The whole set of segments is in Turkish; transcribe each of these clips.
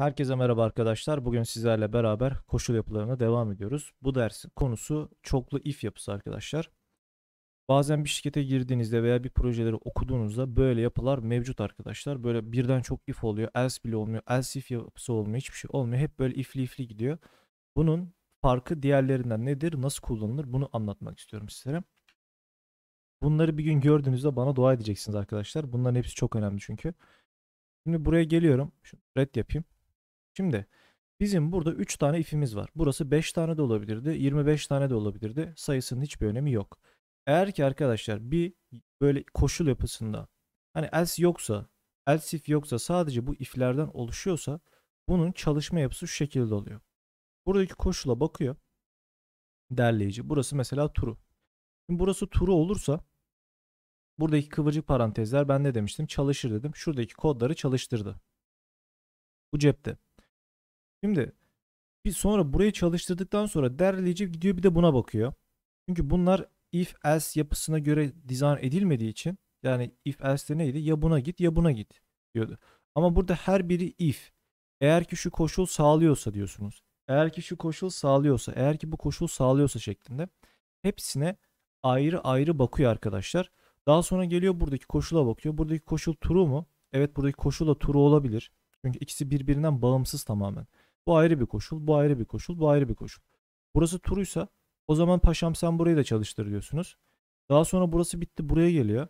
Herkese merhaba arkadaşlar. Bugün sizlerle beraber koşul yapılarına devam ediyoruz. Bu dersin konusu çoklu if yapısı arkadaşlar. Bazen bir şirkete girdiğinizde veya bir projeleri okuduğunuzda böyle yapılar mevcut arkadaşlar. Böyle birden çok if oluyor. Else bile olmuyor. Else if yapısı olmuyor. Hiçbir şey olmuyor. Hep böyle ifli ifli gidiyor. Bunun farkı diğerlerinden nedir? Nasıl kullanılır? Bunu anlatmak istiyorum sizlere. Bunları bir gün gördüğünüzde bana dua edeceksiniz arkadaşlar. Bunların hepsi çok önemli çünkü. Şimdi buraya geliyorum. Şunu red yapayım. Şimdi bizim burada 3 tane if'imiz var. Burası 5 tane de olabilirdi. 25 tane de olabilirdi. Sayısının hiçbir önemi yok. Eğer ki arkadaşlar bir böyle koşul yapısında hani else yoksa else if yoksa sadece bu if'lerden oluşuyorsa bunun çalışma yapısı şu şekilde oluyor. Buradaki koşula bakıyor derleyici. Burası mesela true. Şimdi burası true olursa buradaki kıvırcık parantezler ben ne demiştim çalışır dedim. Şuradaki kodları çalıştırdı. Bu cepte. Şimdi bir sonra burayı çalıştırdıktan sonra derleyici gidiyor bir de buna bakıyor. Çünkü bunlar if else yapısına göre dizayn edilmediği için yani if else de neydi? Ya buna git ya buna git diyordu. Ama burada her biri if. Eğer ki şu koşul sağlıyorsa diyorsunuz. Eğer ki şu koşul sağlıyorsa, eğer ki bu koşul sağlıyorsa şeklinde hepsine ayrı ayrı bakıyor arkadaşlar. Daha sonra geliyor buradaki koşula bakıyor. Buradaki koşul true mu? Evet buradaki koşul da true olabilir. Çünkü ikisi birbirinden bağımsız tamamen. Bu ayrı bir koşul, bu ayrı bir koşul, bu ayrı bir koşul. Burası turuysa o zaman paşam sen burayı da çalıştır diyorsunuz. Daha sonra burası bitti buraya geliyor.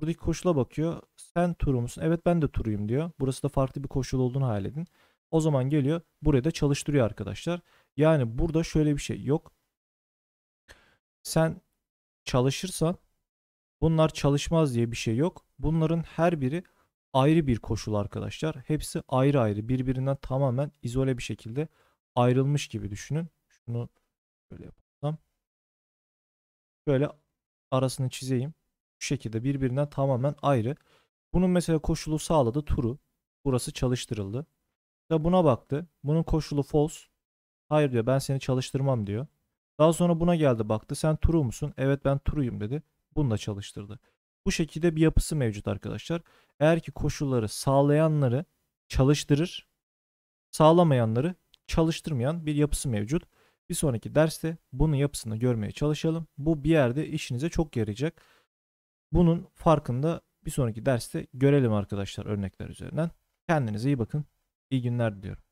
Buradaki koşula bakıyor. Sen turu musun? Evet ben de turuyum diyor. Burası da farklı bir koşul olduğunu hayal edin. O zaman geliyor buraya da çalıştırıyor arkadaşlar. Yani burada şöyle bir şey yok. Sen çalışırsan bunlar çalışmaz diye bir şey yok. Bunların her biri ayrı bir koşul arkadaşlar. Hepsi ayrı ayrı birbirinden tamamen izole bir şekilde ayrılmış gibi düşünün. Şunu böyle yapalım. Böyle arasını çizeyim. Bu şekilde birbirinden tamamen ayrı. Bunun mesela koşulu sağladı turu Burası çalıştırıldı. Ve buna baktı. Bunun koşulu false. Hayır diyor ben seni çalıştırmam diyor. Daha sonra buna geldi baktı. Sen true musun? Evet ben true'yum dedi. Bunu da çalıştırdı. Bu şekilde bir yapısı mevcut arkadaşlar. Eğer ki koşulları sağlayanları çalıştırır, sağlamayanları çalıştırmayan bir yapısı mevcut. Bir sonraki derste bunun yapısını görmeye çalışalım. Bu bir yerde işinize çok yarayacak. Bunun farkında bir sonraki derste görelim arkadaşlar örnekler üzerinden. Kendinize iyi bakın. İyi günler diliyorum.